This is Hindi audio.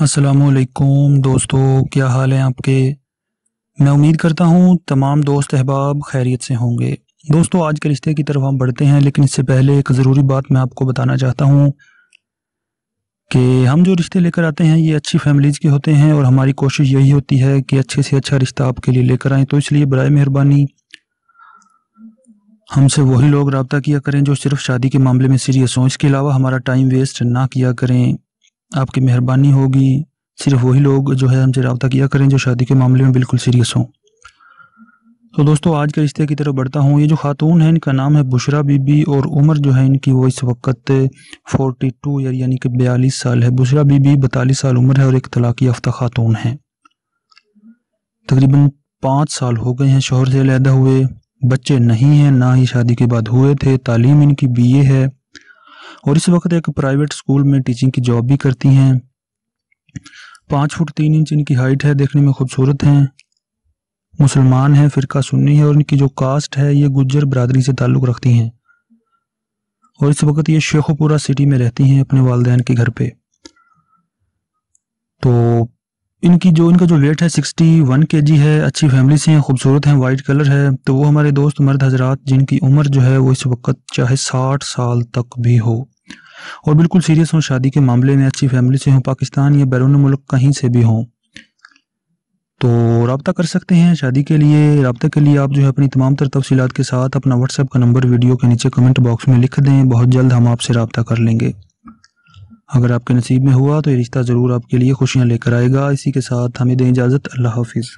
असलकुम दोस्तों क्या हाल है आपके मैं उम्मीद करता हूँ तमाम दोस्त अहबाब खैरियत से होंगे दोस्तों आज के रिश्ते की तरफ हम बढ़ते हैं लेकिन इससे पहले एक ज़रूरी बात मैं आपको बताना चाहता हूँ कि हम जो रिश्ते लेकर आते हैं ये अच्छी फैमिलीज़ के होते हैं और हमारी कोशिश यही होती है कि अच्छे से अच्छा रिश्ता आपके लिए लेकर आएँ तो इसलिए बर मेहरबानी हमसे वही लोग रबता किया करें जो सिर्फ शादी के मामले में सीरियस हों इसके अलावा हमारा टाइम वेस्ट ना किया करें आपकी मेहरबानी होगी सिर्फ वही लोग जो है हमसे रबता किया करें जो शादी के मामले में बिल्कुल सीरियस हों तो दोस्तों आज के रिश्ते की तरफ बढ़ता हूँ ये जो खातून है इनका नाम है बुशरा बीबी और उम्र जो है इनकी वो इस वक्त 42 ईयर यानी कि बयालीस साल है बुशरा बीबी बतालीस साल उम्र है और एक तलाक़ याफ्ता खातून है तकरीबन पाँच साल हो गए हैं शोहर से अलहदा हुए बच्चे नहीं हैं ना ही शादी के बाद हुए थे तालीम इनकी बी ए है और इस वक्त एक प्राइवेट स्कूल में टीचिंग की जॉब भी करती हैं पाँच फुट तीन इंच इनकी हाइट है देखने में खूबसूरत हैं मुसलमान हैं फ़िरका सुन्नी है और इनकी जो कास्ट है ये गुज्जर बरदरी से ताल्लुक़ रखती हैं और इस वक्त ये शेखोपुरा सिटी में रहती हैं अपने वालदेन के घर पे तो इनकी जो इनका जो वेट है सिक्सटी वन के जी है अच्छी फैमिली से हैं खूबसूरत हैं वाइट कलर है तो वो हमारे दोस्त मर्द हजरात जिनकी उम्र जो है वो इस वक्त चाहे साठ साल तक भी हो और बिल्कुल सीरियस हों शादी के मामले में अच्छी फैमिली से हों पाकिस्तान या बैरून मुल्क कहीं से भी हों तो रबता कर सकते हैं शादी के लिए रबता के लिए आप जो है अपनी तमाम तर तफसीत के साथ अपना व्हाट्सएप का नंबर वीडियो के नीचे कमेंट बॉक्स में लिख दें बहुत जल्द हम आपसे रबता कर लेंगे अगर आपके नसीब में हुआ तो ये रिश्ता ज़रूर आपके लिए खुशियाँ लेकर आएगा इसी के साथ हमें दें इजाज़त अल्लाह हाफिज़